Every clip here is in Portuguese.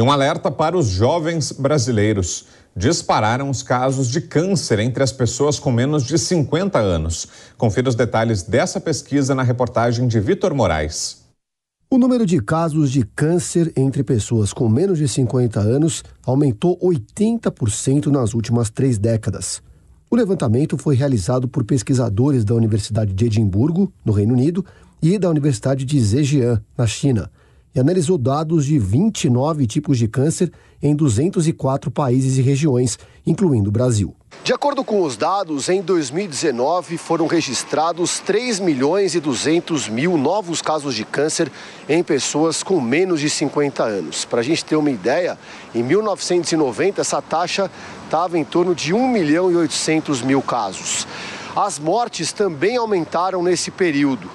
E um alerta para os jovens brasileiros. Dispararam os casos de câncer entre as pessoas com menos de 50 anos. Confira os detalhes dessa pesquisa na reportagem de Vitor Moraes. O número de casos de câncer entre pessoas com menos de 50 anos aumentou 80% nas últimas três décadas. O levantamento foi realizado por pesquisadores da Universidade de Edimburgo, no Reino Unido, e da Universidade de Zhejiang, na China e analisou dados de 29 tipos de câncer em 204 países e regiões, incluindo o Brasil. De acordo com os dados, em 2019 foram registrados 3 milhões e 200 mil novos casos de câncer em pessoas com menos de 50 anos. Para a gente ter uma ideia, em 1990 essa taxa estava em torno de 1 milhão e 800 mil casos. As mortes também aumentaram nesse período.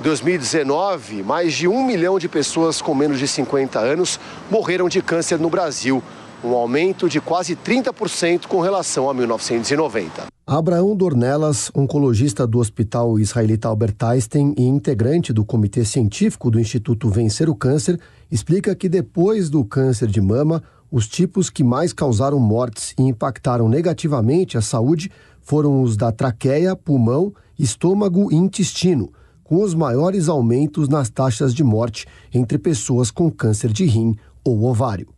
2019, mais de um milhão de pessoas com menos de 50 anos morreram de câncer no Brasil, um aumento de quase 30% com relação a 1990. Abraão Dornelas, oncologista do Hospital Israelita Albert Einstein e integrante do Comitê Científico do Instituto Vencer o Câncer, explica que depois do câncer de mama, os tipos que mais causaram mortes e impactaram negativamente a saúde foram os da traqueia, pulmão, estômago e intestino com os maiores aumentos nas taxas de morte entre pessoas com câncer de rim ou ovário.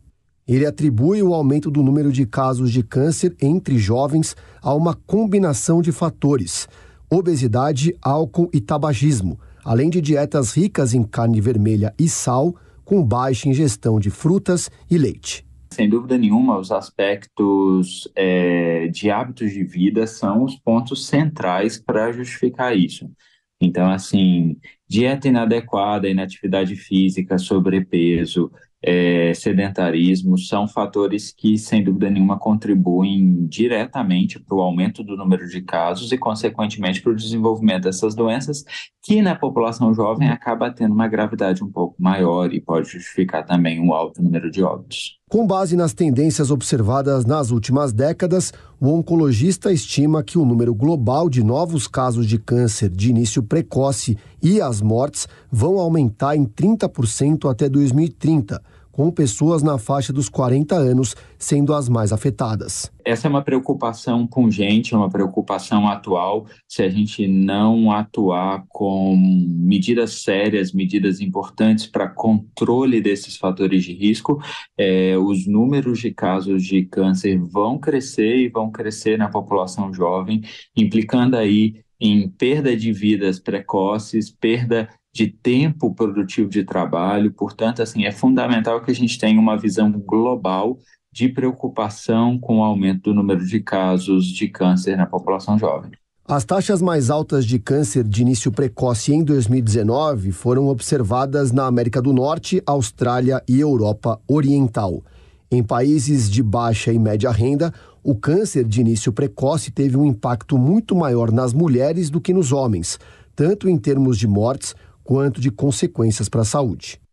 Ele atribui o aumento do número de casos de câncer entre jovens a uma combinação de fatores: obesidade, álcool e tabagismo, além de dietas ricas em carne vermelha e sal, com baixa ingestão de frutas e leite. Sem dúvida nenhuma, os aspectos é, de hábitos de vida são os pontos centrais para justificar isso. Então, assim, dieta inadequada, inatividade física, sobrepeso, é, sedentarismo são fatores que, sem dúvida nenhuma, contribuem diretamente para o aumento do número de casos e, consequentemente, para o desenvolvimento dessas doenças, que na população jovem acaba tendo uma gravidade um pouco maior e pode justificar também um alto número de óbitos. Com base nas tendências observadas nas últimas décadas, o oncologista estima que o número global de novos casos de câncer de início precoce e as mortes vão aumentar em 30% até 2030 com pessoas na faixa dos 40 anos sendo as mais afetadas. Essa é uma preocupação pungente, é uma preocupação atual. Se a gente não atuar com medidas sérias, medidas importantes para controle desses fatores de risco, é, os números de casos de câncer vão crescer e vão crescer na população jovem, implicando aí em perda de vidas precoces, perda de tempo produtivo de trabalho. Portanto, assim, é fundamental que a gente tenha uma visão global de preocupação com o aumento do número de casos de câncer na população jovem. As taxas mais altas de câncer de início precoce em 2019 foram observadas na América do Norte, Austrália e Europa Oriental. Em países de baixa e média renda, o câncer de início precoce teve um impacto muito maior nas mulheres do que nos homens, tanto em termos de mortes quanto de consequências para a saúde.